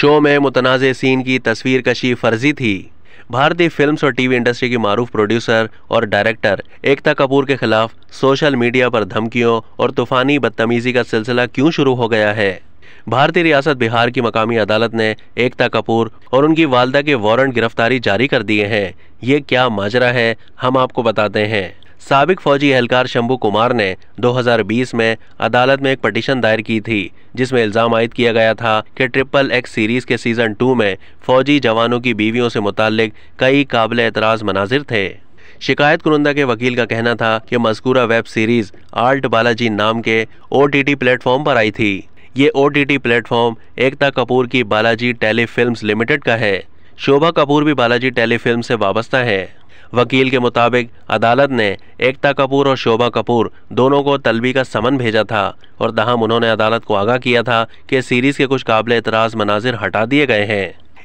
show में मुतनाज़ scene की तस्वीर कशी फर्जी थी भारतीय फिल्म्स और टीवी इंडस्ट्री की मरूफ प्रोड्यूसर और डायरेक्टर एकता कपूर के खिलाफ सोशल मीडिया पर धमकियों और तूफानी बदतमीजी का सिलसिला क्यों शुरू हो गया है भारतीय रियासत बिहार की मकामी अदालत ने एकता कपूर और उनकी वालदा के वारंट गिरफ्तारी जारी कर दिए हैं ये क्या माजरा है हम आपको बताते हैं सबक फौजी एहलकार शंभू कुमार ने 2020 में अदालत में एक पटिशन दायर की थी जिसमें इल्ज़ाम आयद किया गया था कि ट्रिपल एक्स सीरीज़ के सीज़न टू में फ़ौजी जवानों की बीवियों से मुतक कई काबिल एतराज़ मनाजिर थे शिकायत कुनंदा के वकील का कहना था कि मजकूरा वेब सीरीज़ आल्ट बालाजी नाम के ओ टी प्लेटफॉर्म पर आई थी ये O T platform Ekta Kapoor की बालाजी टेली लिमिटेड का है शोभा कपूर भी बालाजी टेली से वाबस्ता है वकील के मुताबिक अदालत ने एकता कपूर और शोभा कपूर दोनों को तलबी का समन भेजा था और दहम उन्होंने अदालत को आगाह किया था कि सीरीज़ के कुछ काबिल एतराज़ मनाजिर हटा दिए गए हैं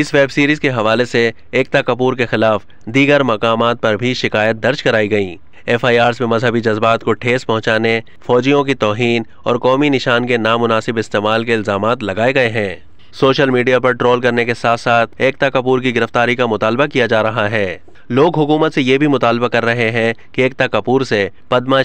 इस वेब सीरीज़ के हवाले से एकता कपूर के खिलाफ दीगर मकाम पर भी शिकायत दर्ज कराई गई एफ आई आर में मजहबी जज्बात को ठेस पहुँचाने फौजियों की तोहन और कौमी निशान के नामनासिब इस्तेमाल के इल्ज़ाम लगाए गए हैं सोशल मीडिया पर ट्रोल करने के साथ साथ एकता कपूर की गिरफ्तारी का मुतालबा किया जा रहा है लोग हुकूमत से ये भी मुतालबा कर रहे हैं कि एकता कपूर से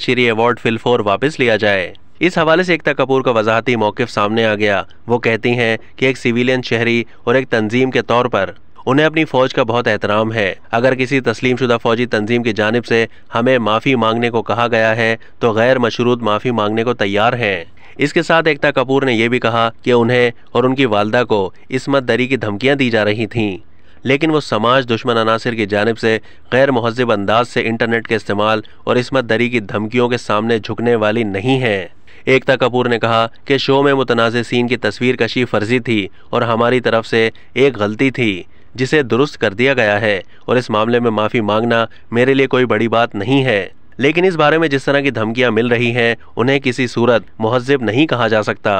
श्री अवार्ड फिल्फोर वापस लिया जाए इस हवाले से एकता कपूर का वजाहती मौकफ़ सामने आ गया वो कहती हैं कि एक सिविलियन शहरी और एक तंजीम के तौर पर उन्हें अपनी फ़ौज का बहुत एहतराम है अगर किसी तस्लीम शुदा फ़ौजी तंजीम की जानब से हमें माफ़ी मांगने को कहा गया है तो गैर मशरूत माफ़ी मांगने को तैयार हैं इसके साथ एकता कपूर ने यह भी कहा कि उन्हें और उनकी वालदा को इसमत दरी की धमकियाँ दी जा रही थीं लेकिन वो समाज दुश्मन अनासर की जानब से गैर महजब अंदाज से इंटरनेट के इस्तेमाल और इसमत दरी की धमकियों के सामने झुकने वाली नहीं है एकता कपूर ने कहा कि शो में मुतनाज़ सीन की तस्वीर कशी फर्जी थी और हमारी तरफ से एक गलती थी जिसे दुरुस्त कर दिया गया है और इस मामले में माफ़ी मांगना मेरे लिए कोई बड़ी बात नहीं है लेकिन इस बारे में जिस तरह की धमकियां मिल रही हैं उन्हें किसी सूरत महजब नहीं कहा जा सकता